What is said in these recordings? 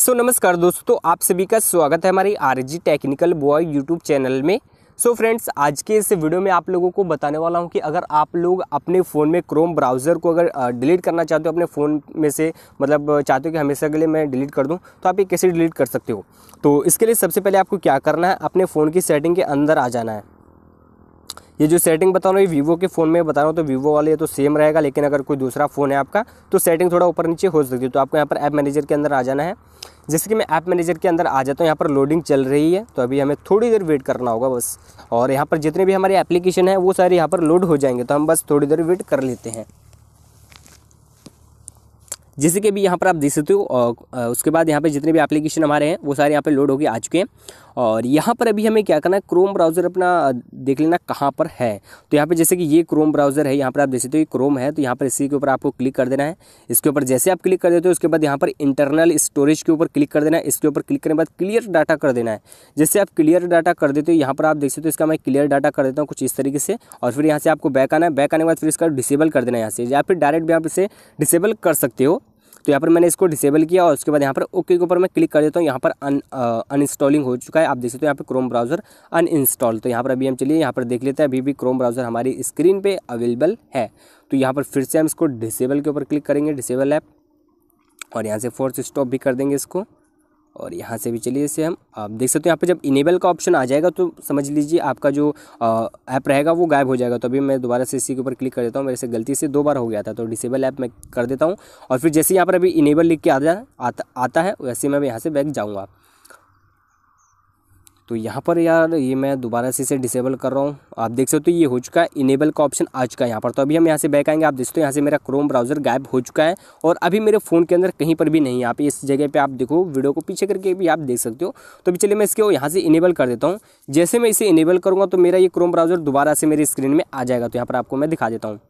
सो so, नमस्कार दोस्तों तो आप सभी का स्वागत है हमारी R G technical boy YouTube channel में सो so, फ्रेंड्स आज के इस वीडियो में आप लोगों को बताने वाला हूं कि अगर आप लोग अपने फ़ोन में क्रोम ब्राउज़र को अगर डिलीट करना चाहते हो अपने फ़ोन में से मतलब चाहते हो कि हमेशा के लिए मैं डिलीट कर दूं तो आप ये कैसे डिलीट कर सकते हो तो इसके लिए सबसे पहले आपको क्या करना है अपने फ़ोन की सेटिंग के अंदर आ जाना है ये जो सेटिंग बता रहा हूँ ये वीवो के फ़ोन में बता रहा हूँ तो वीवो वाले तो सेम रहेगा लेकिन अगर कोई दूसरा फ़ोन है आपका तो सेटिंग थोड़ा ऊपर नीचे हो सकती है तो आपको यहाँ पर ऐप मैनेजर के अंदर आ जाना है जैसे कि मैं ऐप मैनेजर के अंदर आ जाता हूँ यहाँ पर लोडिंग चल रही है तो अभी हमें थोड़ी देर वेट करना होगा बस और यहाँ पर जितने भी हमारे एप्लीकेशन है वो सारे यहाँ पर लोड हो जाएंगे तो हम बस थोड़ी देर वेट कर लेते हैं जैसे कि अभी यहाँ पर आप देख सकते हो उसके बाद यहाँ पर जितने भी एप्लीकेशन हमारे हैं वो सारे यहाँ पर लोड गए आ चुके हैं और यहाँ पर अभी हमें क्या करना है क्रोम ब्राउज़र अपना देख लेना कहाँ पर है तो यहाँ पर जैसे कि ये क्रोम ब्राउज़र है यहाँ पर आप देख सकते हो ये क्रोम है तो यहाँ पर इसी के ऊपर आपको क्लिक कर देना है इसके ऊपर जैसे आप क्लिक कर देते हो उसके बाद यहाँ पर इंटरनल स्टोरेज के ऊपर क्लिक कर देना है इसके ऊपर क्लिक करने के बाद क्लियर डाटा कर देना है जैसे आप क्लियर डाटा कर देते हो यहाँ पर आप देख सकते हो इसका मैं क्लियर डाटा कर देता हूँ कुछ इस तरीके से और फिर यहाँ से आपको बैक आना है बैक आने के बाद फिर इसका डिसेबल कर देना है यहाँ से या फिर डायरेक्ट भी आप इसे डिसेबल कर सकते हो तो यहाँ पर मैंने इसको डिसेबल किया और उसके बाद यहाँ पर ओके के ऊपर मैं क्लिक कर देता हूँ यहाँ पर अन इंस्टॉलिंग uh, हो चुका है आप देख सकते हो यहाँ पर क्रोम ब्राउज़र अनइंस्टॉल तो यहाँ पर अभी हम चलिए यहाँ पर देख लेते हैं अभी भी क्रोम ब्राउज़र हमारी स्क्रीन पर अवेलेबल है तो यहाँ पर फिर से हम इसको डिसेबल के ऊपर क्लिक करेंगे डिसेबल ऐप और यहाँ से फोर्स स्टॉप भी कर देंगे इसको और यहाँ से भी चलिए इसे हम आप देख सकते हो यहाँ पे जब इनेबल का ऑप्शन आ जाएगा तो समझ लीजिए आपका जो ऐप रहेगा वो गायब हो जाएगा तो अभी मैं दोबारा से इसी के ऊपर क्लिक कर देता हूँ मेरे से गलती से दो बार हो गया था तो डिसेबल ऐप मैं कर देता हूँ और फिर जैसे यहाँ पर अभी इनेबल लिख के आ जा आता है वैसे मैं यहाँ से बैक जाऊँगा तो यहाँ पर यार ये मैं दोबारा से इसे डिसेबल कर रहा हूँ आप देख सकते हो तो ये हो चुका है इनेबल का ऑप्शन आ चुका है यहाँ पर तो अभी हम यहाँ से बैक आएंगे आप देखते हो यहाँ से मेरा क्रोम ब्राउजर गायब हो चुका है और अभी मेरे फ़ोन के अंदर कहीं पर भी नहीं आप इस जगह पर आप देखो वीडियो को पीछे करके भी आप देख सकते हो तो अभी चलिए मैं इसको यहाँ से इनेबल कर देता हूँ जैसे मैं इसे इनेबल करूँगा तो मेरा ये क्रोम ब्राउजर दोबारा से मेरी स्क्रीन में आ जाएगा तो यहाँ पर आपको मैं दिखा देता हूँ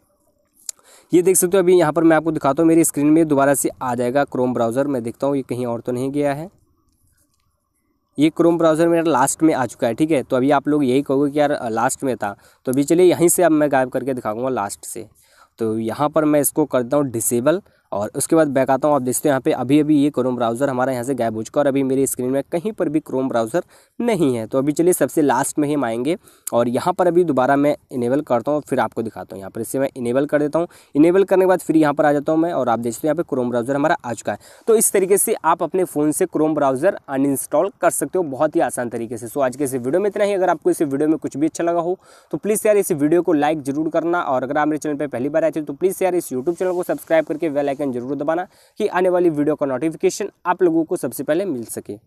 ये देख सकते हो अभी यहाँ पर मैं आपको दिखाता हूँ मेरी स्क्रीन में दोबारा से आ जाएगा क्रोम ब्राउज़र मैं देखता हूँ ये कहीं और तो नहीं गया है ये क्रोम ब्राउज़र मेरा लास्ट में आ चुका है ठीक है तो अभी आप लोग यही कहोगे कि यार लास्ट में था तो अभी चलिए यहीं से अब मैं गायब करके दिखाऊँगा लास्ट से तो यहाँ पर मैं इसको करता हूँ डिसेबल और उसके बाद बैक आता हूँ आप देखते हैं यहाँ पे अभी अभी ये क्रोम ब्राउज़र हमारा यहाँ से गायब हो चुका और अभी मेरी स्क्रीन में कहीं पर भी क्रोम ब्राउज़र नहीं है तो अभी चलिए सबसे लास्ट में ही हम आएंगे और यहाँ पर अभी दोबारा मैं इनेबल करता हूँ फिर आपको दिखाता हूँ यहाँ पर इससे मैं इनेबल कर देता हूँ इनेबल करने के बाद फिर यहाँ पर आ जाता हूँ मैं और आप देखते हैं यहाँ पर क्रोम ब्राउज़र हमारा आ चुका है तो इस तरीके से आप अपने फ़ोन से क्रोम ब्राउज़र अनइंस्टॉल कर सकते हो बहुत ही आसान तरीके से सो आज के इस वीडियो में इतना ही अगर आपको इस वीडियो में कुछ भी अच्छा लगा हो तो प्लीज़ यार इस वीडियो को लाइक जरूर करना और अगर आप मेरे चैनल पर पहली बार आए थे तो प्लीज़ यार इस यूट्यूब चैनल को सब्सक्राइब करके वेलाइक आइकन जरूर दबाना कि आने वाली वीडियो का नोटिफिकेशन आप लोगों को सबसे पहले मिल सके